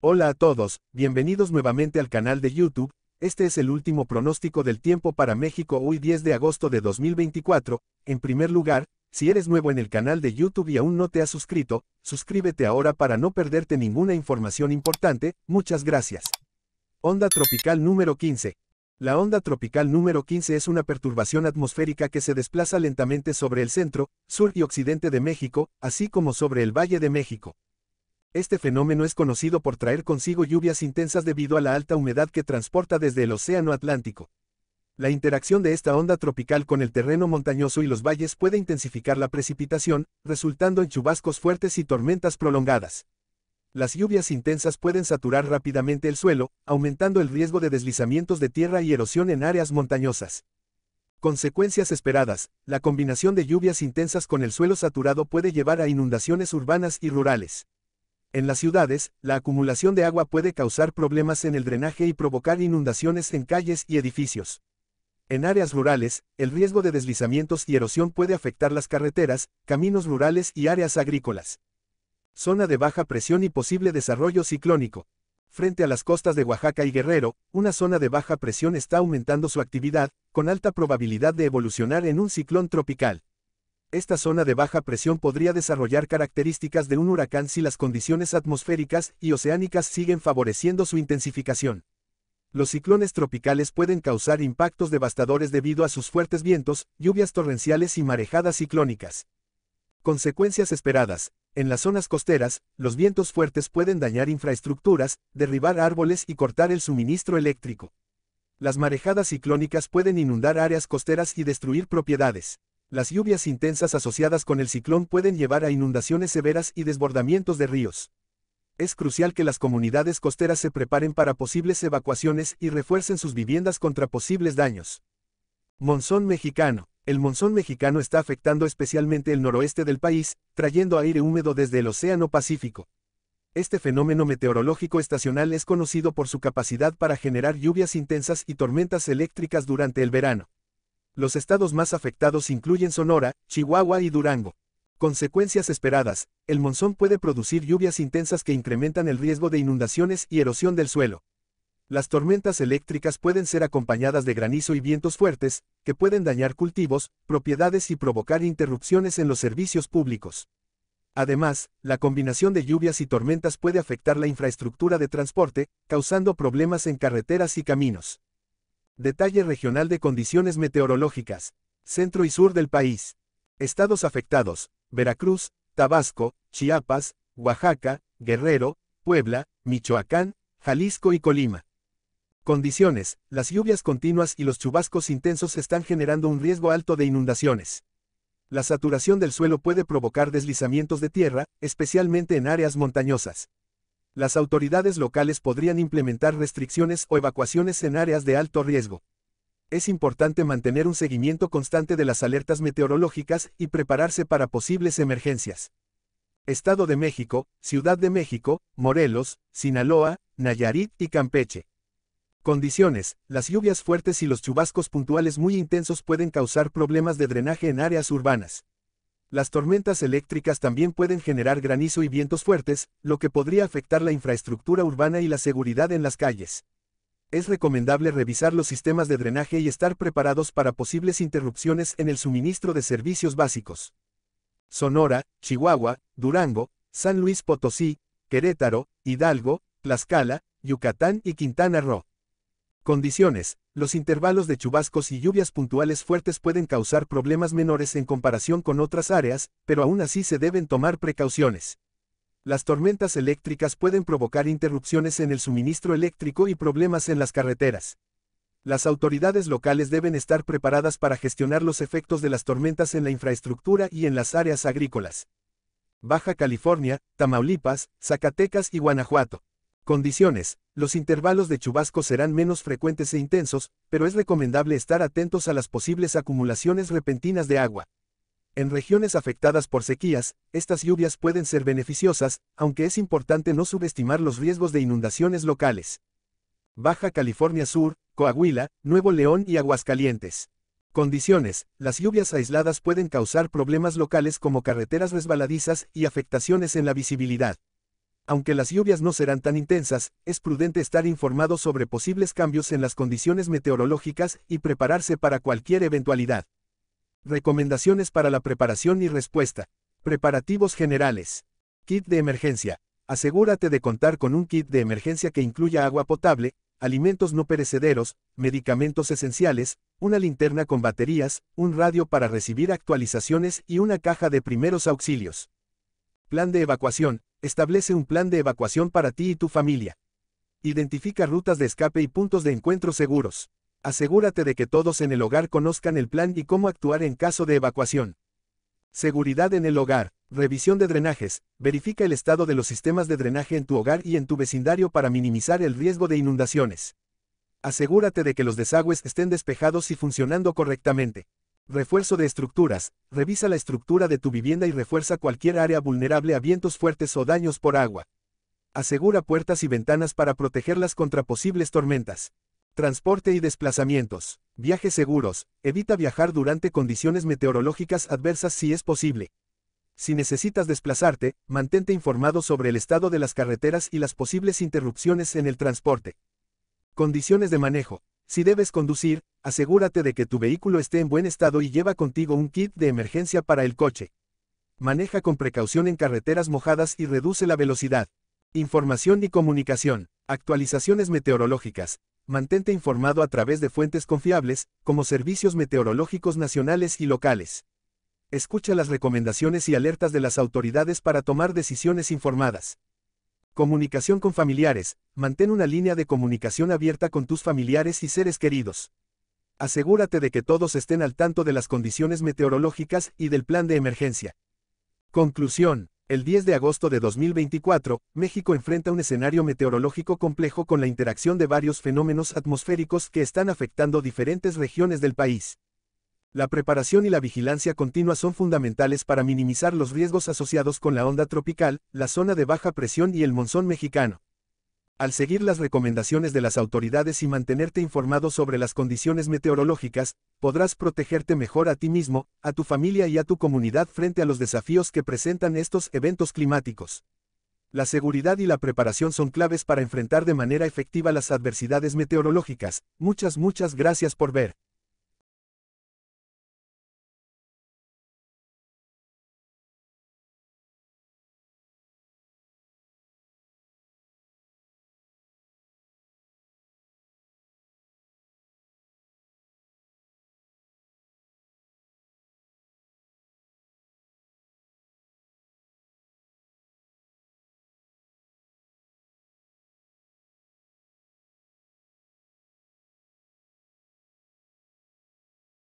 Hola a todos, bienvenidos nuevamente al canal de YouTube, este es el último pronóstico del tiempo para México hoy 10 de agosto de 2024, en primer lugar, si eres nuevo en el canal de YouTube y aún no te has suscrito, suscríbete ahora para no perderte ninguna información importante, muchas gracias. Onda tropical número 15. La onda tropical número 15 es una perturbación atmosférica que se desplaza lentamente sobre el centro, sur y occidente de México, así como sobre el Valle de México. Este fenómeno es conocido por traer consigo lluvias intensas debido a la alta humedad que transporta desde el Océano Atlántico. La interacción de esta onda tropical con el terreno montañoso y los valles puede intensificar la precipitación, resultando en chubascos fuertes y tormentas prolongadas. Las lluvias intensas pueden saturar rápidamente el suelo, aumentando el riesgo de deslizamientos de tierra y erosión en áreas montañosas. Consecuencias esperadas, la combinación de lluvias intensas con el suelo saturado puede llevar a inundaciones urbanas y rurales. En las ciudades, la acumulación de agua puede causar problemas en el drenaje y provocar inundaciones en calles y edificios. En áreas rurales, el riesgo de deslizamientos y erosión puede afectar las carreteras, caminos rurales y áreas agrícolas. Zona de baja presión y posible desarrollo ciclónico. Frente a las costas de Oaxaca y Guerrero, una zona de baja presión está aumentando su actividad, con alta probabilidad de evolucionar en un ciclón tropical. Esta zona de baja presión podría desarrollar características de un huracán si las condiciones atmosféricas y oceánicas siguen favoreciendo su intensificación. Los ciclones tropicales pueden causar impactos devastadores debido a sus fuertes vientos, lluvias torrenciales y marejadas ciclónicas. Consecuencias esperadas. En las zonas costeras, los vientos fuertes pueden dañar infraestructuras, derribar árboles y cortar el suministro eléctrico. Las marejadas ciclónicas pueden inundar áreas costeras y destruir propiedades. Las lluvias intensas asociadas con el ciclón pueden llevar a inundaciones severas y desbordamientos de ríos. Es crucial que las comunidades costeras se preparen para posibles evacuaciones y refuercen sus viviendas contra posibles daños. Monzón mexicano. El monzón mexicano está afectando especialmente el noroeste del país, trayendo aire húmedo desde el Océano Pacífico. Este fenómeno meteorológico estacional es conocido por su capacidad para generar lluvias intensas y tormentas eléctricas durante el verano. Los estados más afectados incluyen Sonora, Chihuahua y Durango. Consecuencias esperadas. El monzón puede producir lluvias intensas que incrementan el riesgo de inundaciones y erosión del suelo. Las tormentas eléctricas pueden ser acompañadas de granizo y vientos fuertes, que pueden dañar cultivos, propiedades y provocar interrupciones en los servicios públicos. Además, la combinación de lluvias y tormentas puede afectar la infraestructura de transporte, causando problemas en carreteras y caminos. Detalle regional de condiciones meteorológicas. Centro y sur del país. Estados afectados. Veracruz, Tabasco, Chiapas, Oaxaca, Guerrero, Puebla, Michoacán, Jalisco y Colima. Condiciones. Las lluvias continuas y los chubascos intensos están generando un riesgo alto de inundaciones. La saturación del suelo puede provocar deslizamientos de tierra, especialmente en áreas montañosas. Las autoridades locales podrían implementar restricciones o evacuaciones en áreas de alto riesgo. Es importante mantener un seguimiento constante de las alertas meteorológicas y prepararse para posibles emergencias. Estado de México, Ciudad de México, Morelos, Sinaloa, Nayarit y Campeche. Condiciones, las lluvias fuertes y los chubascos puntuales muy intensos pueden causar problemas de drenaje en áreas urbanas. Las tormentas eléctricas también pueden generar granizo y vientos fuertes, lo que podría afectar la infraestructura urbana y la seguridad en las calles. Es recomendable revisar los sistemas de drenaje y estar preparados para posibles interrupciones en el suministro de servicios básicos. Sonora, Chihuahua, Durango, San Luis Potosí, Querétaro, Hidalgo, Tlaxcala, Yucatán y Quintana Roo. Condiciones, los intervalos de chubascos y lluvias puntuales fuertes pueden causar problemas menores en comparación con otras áreas, pero aún así se deben tomar precauciones. Las tormentas eléctricas pueden provocar interrupciones en el suministro eléctrico y problemas en las carreteras. Las autoridades locales deben estar preparadas para gestionar los efectos de las tormentas en la infraestructura y en las áreas agrícolas. Baja California, Tamaulipas, Zacatecas y Guanajuato. Condiciones. Los intervalos de chubascos serán menos frecuentes e intensos, pero es recomendable estar atentos a las posibles acumulaciones repentinas de agua. En regiones afectadas por sequías, estas lluvias pueden ser beneficiosas, aunque es importante no subestimar los riesgos de inundaciones locales. Baja California Sur, Coahuila, Nuevo León y Aguascalientes. Condiciones. Las lluvias aisladas pueden causar problemas locales como carreteras resbaladizas y afectaciones en la visibilidad. Aunque las lluvias no serán tan intensas, es prudente estar informado sobre posibles cambios en las condiciones meteorológicas y prepararse para cualquier eventualidad. Recomendaciones para la preparación y respuesta. Preparativos generales. Kit de emergencia. Asegúrate de contar con un kit de emergencia que incluya agua potable, alimentos no perecederos, medicamentos esenciales, una linterna con baterías, un radio para recibir actualizaciones y una caja de primeros auxilios. Plan de evacuación. Establece un plan de evacuación para ti y tu familia. Identifica rutas de escape y puntos de encuentro seguros. Asegúrate de que todos en el hogar conozcan el plan y cómo actuar en caso de evacuación. Seguridad en el hogar. Revisión de drenajes. Verifica el estado de los sistemas de drenaje en tu hogar y en tu vecindario para minimizar el riesgo de inundaciones. Asegúrate de que los desagües estén despejados y funcionando correctamente. Refuerzo de estructuras. Revisa la estructura de tu vivienda y refuerza cualquier área vulnerable a vientos fuertes o daños por agua. Asegura puertas y ventanas para protegerlas contra posibles tormentas. Transporte y desplazamientos. Viajes seguros. Evita viajar durante condiciones meteorológicas adversas si es posible. Si necesitas desplazarte, mantente informado sobre el estado de las carreteras y las posibles interrupciones en el transporte. Condiciones de manejo. Si debes conducir, asegúrate de que tu vehículo esté en buen estado y lleva contigo un kit de emergencia para el coche. Maneja con precaución en carreteras mojadas y reduce la velocidad. Información y comunicación. Actualizaciones meteorológicas. Mantente informado a través de fuentes confiables, como servicios meteorológicos nacionales y locales. Escucha las recomendaciones y alertas de las autoridades para tomar decisiones informadas. Comunicación con familiares. Mantén una línea de comunicación abierta con tus familiares y seres queridos asegúrate de que todos estén al tanto de las condiciones meteorológicas y del plan de emergencia. Conclusión. El 10 de agosto de 2024, México enfrenta un escenario meteorológico complejo con la interacción de varios fenómenos atmosféricos que están afectando diferentes regiones del país. La preparación y la vigilancia continua son fundamentales para minimizar los riesgos asociados con la onda tropical, la zona de baja presión y el monzón mexicano. Al seguir las recomendaciones de las autoridades y mantenerte informado sobre las condiciones meteorológicas, podrás protegerte mejor a ti mismo, a tu familia y a tu comunidad frente a los desafíos que presentan estos eventos climáticos. La seguridad y la preparación son claves para enfrentar de manera efectiva las adversidades meteorológicas. Muchas, muchas gracias por ver.